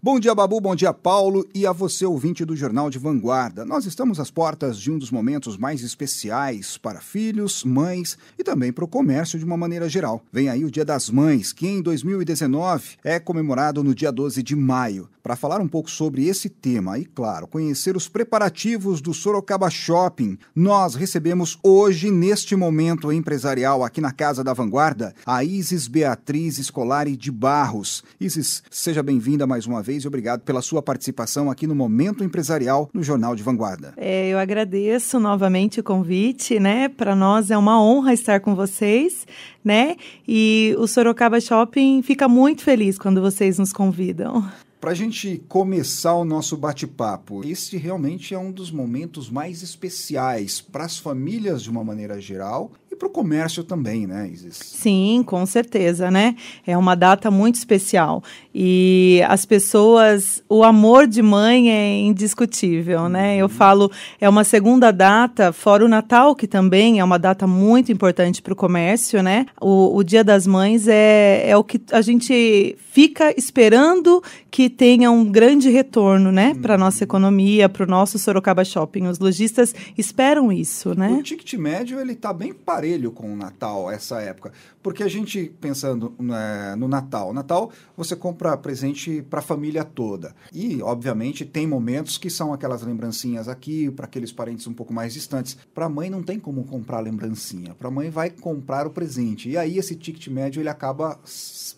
Bom dia, Babu, bom dia, Paulo, e a você, ouvinte do Jornal de Vanguarda. Nós estamos às portas de um dos momentos mais especiais para filhos, mães e também para o comércio de uma maneira geral. Vem aí o Dia das Mães, que em 2019 é comemorado no dia 12 de maio. Para falar um pouco sobre esse tema e, claro, conhecer os preparativos do Sorocaba Shopping, nós recebemos hoje, neste momento empresarial aqui na Casa da Vanguarda, a Isis Beatriz Escolari de Barros. Isis, seja bem-vinda mais uma vez vez e obrigado pela sua participação aqui no Momento Empresarial no Jornal de Vanguarda. É, eu agradeço novamente o convite, né? Para nós é uma honra estar com vocês, né? E o Sorocaba Shopping fica muito feliz quando vocês nos convidam. Para a gente começar o nosso bate-papo, esse realmente é um dos momentos mais especiais para as famílias de uma maneira geral para o comércio também, né, Isis? Sim, com certeza, né? É uma data muito especial. E as pessoas, o amor de mãe é indiscutível, né? uhum. né? Eu falo, é uma segunda data, fora o Natal, que também é uma data muito importante para o comércio, né? O, o Dia das Mães é, é o que a gente fica esperando que tenha um grande retorno, né? Uhum. Para nossa economia, para o nosso Sorocaba Shopping. Os lojistas esperam isso, né? O ticket médio, ele está bem parecido espelho com o Natal, essa época. Porque a gente, pensando né, no Natal, Natal você compra presente para a família toda. E, obviamente, tem momentos que são aquelas lembrancinhas aqui, para aqueles parentes um pouco mais distantes. Para a mãe não tem como comprar lembrancinha, para a mãe vai comprar o presente. E aí esse ticket médio ele acaba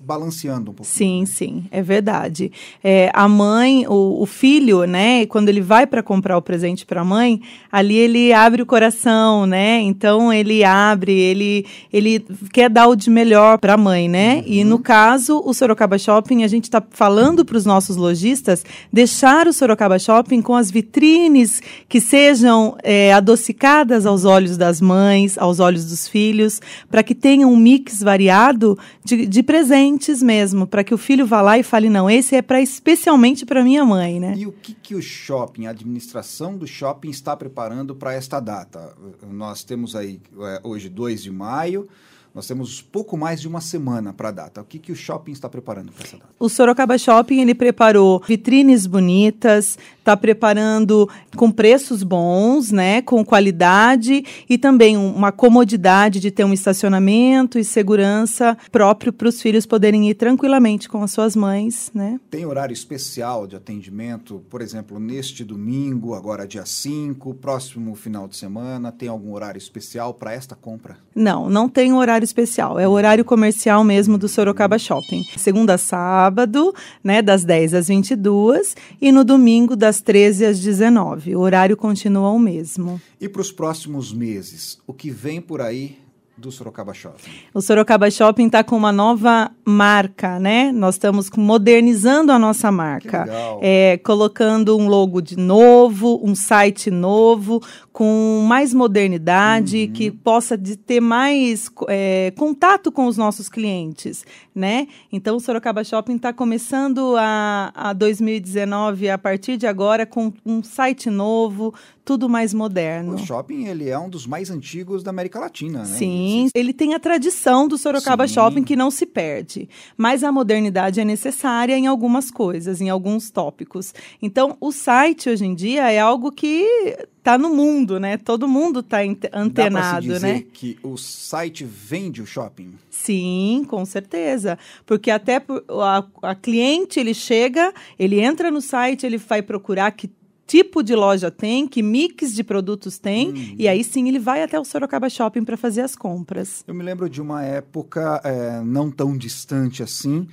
balanceando um pouco. Sim, sim, é verdade. É, a mãe, o, o filho, né, quando ele vai para comprar o presente para a mãe, ali ele abre o coração, né? Então ele abre abre, ele, ele quer dar o de melhor para a mãe, né? Uhum. E no caso, o Sorocaba Shopping, a gente está falando para os nossos lojistas deixar o Sorocaba Shopping com as vitrines que sejam é, adocicadas aos olhos das mães, aos olhos dos filhos, para que tenha um mix variado de, de presentes mesmo, para que o filho vá lá e fale: não, esse é para especialmente para minha mãe, né? E o que, que o shopping, a administração do shopping, está preparando para esta data? Nós temos aí é, hoje de 2 de maio. Nós temos pouco mais de uma semana para a data. O que, que o shopping está preparando para essa data? O Sorocaba Shopping ele preparou vitrines bonitas, está preparando com preços bons, né, com qualidade e também uma comodidade de ter um estacionamento e segurança próprio para os filhos poderem ir tranquilamente com as suas mães, né? Tem horário especial de atendimento, por exemplo, neste domingo, agora dia 5, próximo final de semana, tem algum horário especial para esta compra? Não, não tem horário horário especial, é o horário comercial mesmo do Sorocaba Shopping. Segunda a sábado, né, das 10 às 22 e no domingo das 13 às 19. O horário continua o mesmo. E para os próximos meses, o que vem por aí do Sorocaba Shopping. O Sorocaba Shopping está com uma nova marca, né? Nós estamos modernizando a nossa marca. É, colocando um logo de novo, um site novo, com mais modernidade, uhum. que possa de ter mais é, contato com os nossos clientes, né? Então, o Sorocaba Shopping está começando a, a 2019, a partir de agora, com um site novo, tudo mais moderno. O shopping, ele é um dos mais antigos da América Latina, né? Sim, ele tem a tradição do Sorocaba Sim. Shopping que não se perde, mas a modernidade é necessária em algumas coisas, em alguns tópicos. Então, o site hoje em dia é algo que tá no mundo, né? Todo mundo tá antenado, Dá né? se dizer né? que o site vende o shopping? Sim, com certeza, porque até a, a cliente ele chega, ele entra no site, ele vai procurar que tipo de loja tem, que mix de produtos tem, hum. e uhum. aí sim ele vai até o Sorocaba Shopping para fazer as compras. Eu me lembro de uma época é, não tão distante assim,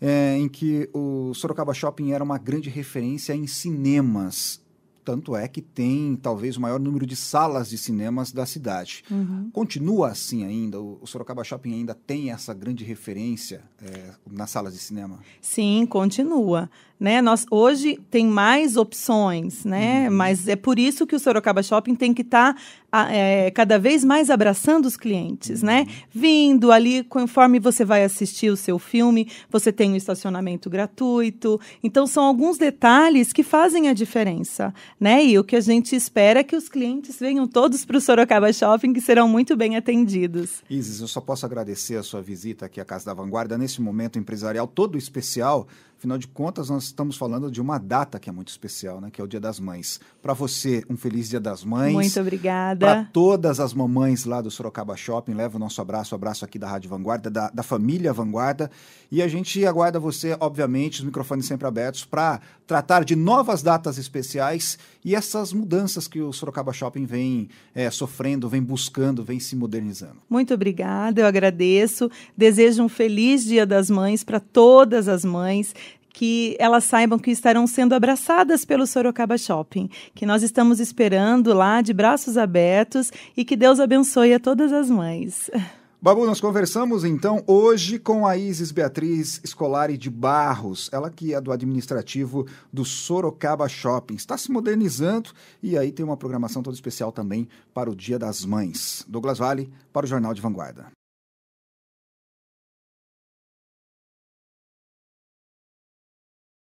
é, em que o Sorocaba Shopping era uma grande referência em cinemas. Tanto é que tem talvez o maior número de salas de cinemas da cidade. Uhum. Continua assim ainda? O, Sorocaba Shopping ainda tem essa grande referência é, nas salas de cinema? Sim, continua. Né? Nós hoje tem mais opções, né? Uhum. Mas é por isso que o Sorocaba Shopping tem que estar tá, é, cada vez mais abraçando os clientes, né? uhum. né? Vindo ali, conforme você vai assistir o seu filme, você tem o um estacionamento gratuito. Então são alguns detalhes que fazem a diferença, né? E o que a gente espera é que os clientes venham todos para o Sorocaba Shopping, que serão muito bem atendidos. Isis, eu só posso agradecer a sua visita aqui à Casa da Vanguarda nesse momento empresarial todo especial. Afinal de contas, nós estamos falando de uma data que é muito especial, né? Que é o Dia das Mães. Para você, um feliz Dia das Mães. Muito obrigada. Para todas as mamães lá do Sorocaba Shopping, leva o nosso abraço, abraço aqui da Rádio Vanguarda, da, da família Vanguarda. E a gente aguarda você, obviamente, os microfones sempre abertos, para tratar de novas datas especiais e essas mudanças que o Sorocaba Shopping vem é, sofrendo, vem buscando, vem se modernizando. Muito obrigada, eu agradeço. Desejo um feliz Dia das Mães para todas as mães que elas saibam que estarão sendo abraçadas pelo Sorocaba Shopping, que nós estamos esperando lá de braços abertos e que Deus abençoe a todas as mães. Babu, nós conversamos então hoje com a Isis Beatriz Escolari de Barros, ela que é do administrativo do Sorocaba Shopping. Está se modernizando e aí tem uma programação toda especial também para o Dia das Mães. Douglas Vale para o Jornal de Vanguarda.